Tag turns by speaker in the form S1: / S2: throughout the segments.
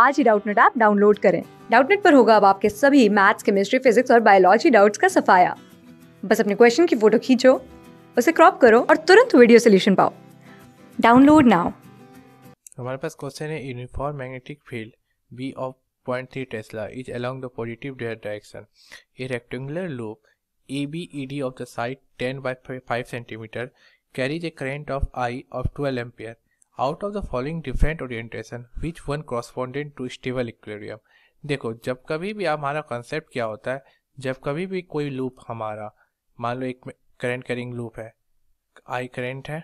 S1: आज ही Doubtnut app download करें डाउटनेट पर होगा अब आपके सभी मैथ्स केमिस्ट्री फिजिक्स और बायोलॉजी डाउट्स का सफाया बस अपने क्वेश्चन की फोटो खींचो उसे क्रॉप करो और तुरंत वीडियो सोल्यूशन पाओ डाउनलोड नाउ हमारे पास क्वेश्चन है uniform magnetic field B of point three tesla is along the positive direction a rectangular loop A B E D of the side ten by five centimetre carries a current of I of twelve ampere out of the following different orientation which one correspondent to stable equilibrium देखो जब कभी भी हमारा concept क्या होता है जब कभी भी कोई लूप हमारा मान लो एक करेंट करिंग लूप है आई करेंट है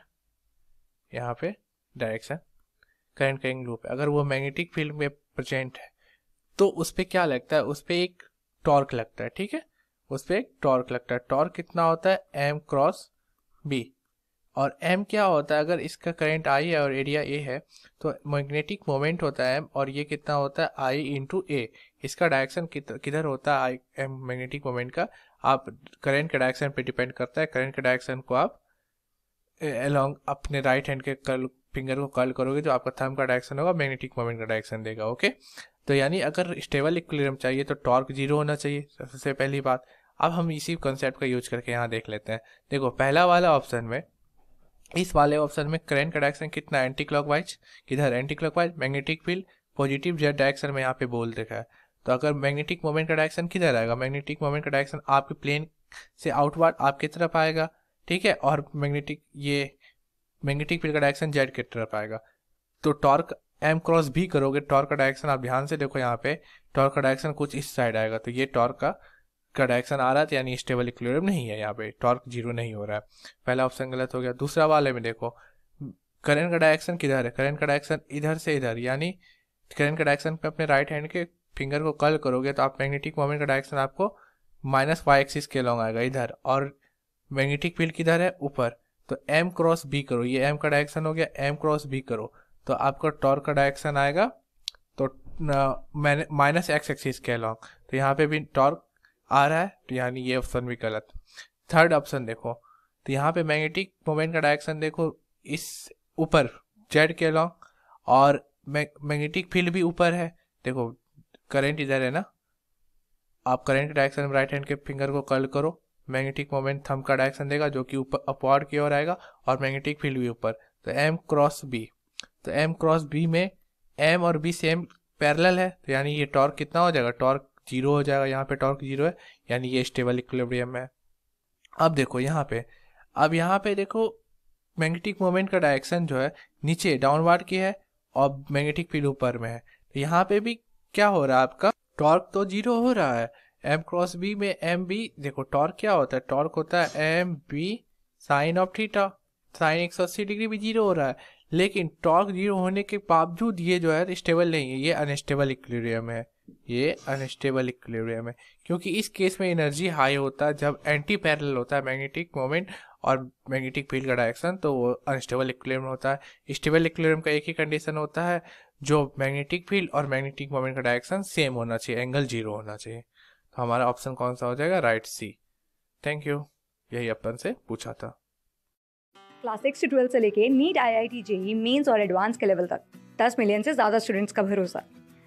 S1: यहाँ पे डायरेक्शन करेंट करिंग लूप है अगर वो मैग्नेटिक फील्ड में प्रजेंट है तो उस पर क्या लगता है उस पर एक टॉर्क लगता है ठीक है उस पर एक टॉर्क लगता है टॉर्क कितना होता है एम क्रॉस बी और एम क्या होता है अगर इसका करंट आई है और एरिया ए है तो मैग्नेटिक मोमेंट होता है एम और ये कितना होता है आई इंटू ए इसका डायरेक्शन किधर होता है आई एम मैग्नेटिक मोमेंट का आप करंट के डायरेक्शन पे डिपेंड करता है करंट के डायरेक्शन को आप अलॉन्ग अपने राइट हैंड के कर्ल फिंगर को कर्ल करोगे तो आपका थम का डायरेक्शन होगा मैग्नेटिक मोमेंट का डायरेक्शन देगा ओके तो यानी अगर स्टेबल इक्विलिब्रियम चाहिए तो टॉर्क जीरो होना चाहिए सबसे पहली बात अब हम इसी कॉन्सेप्ट का यूज करके यहाँ देख लेते हैं देखो पहला वाला ऑप्शन में इस वाले ऑप्शन में करेंट का डायरेक्शन कितना एंटी क्लॉकवाइज किधर anticlockwise magnetic field positive Z direction में यहाँ पे बोल देखा है तो अगर मैग्नेटिक मोमेंट का डायरेक्शन किधर आएगा मैग्नेटिक मोमेंट का डायरेक्शन आपके प्लेन से आउटवर्ड आपकी तरफ आएगा ठीक है और मैग्नेटिक ये मैग्नेटिक फील्ड का डायरेक्शन जेड की तरफ आएगा तो टॉर्क एम क्रॉस भी करोगे टॉर्क का डायरेक्शन आप ध्यान से देखो यहाँ पे टॉर्क का डायरेक्शन कुछ इस साइड आएगा तो ये टॉर्क का का डायरेक्शन आ रहा है तो यानी स्टेबल इक्वेरियम नहीं है यहाँ पे टॉर्क जीरो नहीं हो रहा है पहला ऑप्शन गलत हो गया दूसरा वाले में देखो करेंट का डायरेक्शन किधर है करेंट का डायरेक्शन इधर से इधर यानी करेंट का डायरेक्शन पे अपने राइट हैंड के फिंगर को कल करोगे तो आप मैग्नेटिक मोमेंट का डायरेक्शन आपको माइनस वाई एक्सिस के लॉन्ग आएगा इधर और मैग्नेटिक फील्ड किधर है ऊपर तो एम क्रॉस बी करो ये एम का डायरेक्शन हो गया एम क्रॉस बी करो तो आपका टॉर्क का डायरेक्शन आएगा तो माइनस एक्स एक्सिस के लॉन्ग तो यहाँ पे भी टॉर्क आ रहा है तो यानी ये ऑप्शन भी गलत थर्ड ऑप्शन देखो तो यहाँ पे मैग्नेटिक मोमेंट का डायरेक्शन देखो इस ऊपर जेड के लॉन्ग और मैग्नेटिक फील्ड भी ऊपर है देखो करंट इधर है ना आप करंट डायरेक्शन राइट हैंड के फिंगर को कर्ल करो मैग्नेटिक मोमेंट थम का डायरेक्शन देगा जो कि ऊपर अपवर्ड की ओर आएगा और मैग्नेटिक फील्ड भी ऊपर तो एम क्रॉस बी तो एम क्रॉस बी में एम और बी सेम पैरेलल है तो यानी ये टॉर्क कितना हो जाएगा टॉर्क जीरो हो जाएगा यहाँ पे टॉर्क जीरो है यानी ये स्टेबल इक्विलिब्रियम है अब देखो यहाँ पे अब यहाँ पे देखो मैग्नेटिक मोमेंट का डायरेक्शन जो है नीचे डाउनवर्ड की है और मैग्नेटिक फील्ड ऊपर में है तो यहाँ पे भी क्या हो रहा है आपका टॉर्क तो जीरो हो रहा है एम क्रॉस बी में एम बी देखो टॉर्क क्या होता है टॉर्क होता है M B sine of theta sine एक सौ अस्सी डिग्री भी जीरो हो रहा है लेकिन टॉर्क जीरो होने के बावजूद ये जो है स्टेबल नहीं है ये अनस्टेबल इक्वेरियम है ये अनस्टेबल इक्विलिब्रियम है क्योंकि इस केस में एनर्जी हाई होता है जब एंटी पैरेलल होता है मैग्नेटिक मोमेंट और मैग्नेटिक फील्ड का डायरेक्शन तो वो अनस्टेबल इक्विलिब्रियम होता है स्टेबल इक्विलिब्रियम का एक ही कंडीशन होता है जो मैग्नेटिक फील्ड और मैग्नेटिक मोमेंट का डायरेक्शन सेम होना चाहिए एंगल जीरो होना चाहिए तो हमारा ऑप्शन कौन सा हो जाएगा राइट सी थैंक यू यही अपन से पूछा था क्लास सिक्स से ट्वेल्थ से लेके NEET I I T JEE mains और एडवांस के लेवल तक दस मिलियन से ज़्यादा स्टूडेंट्स का भरोसा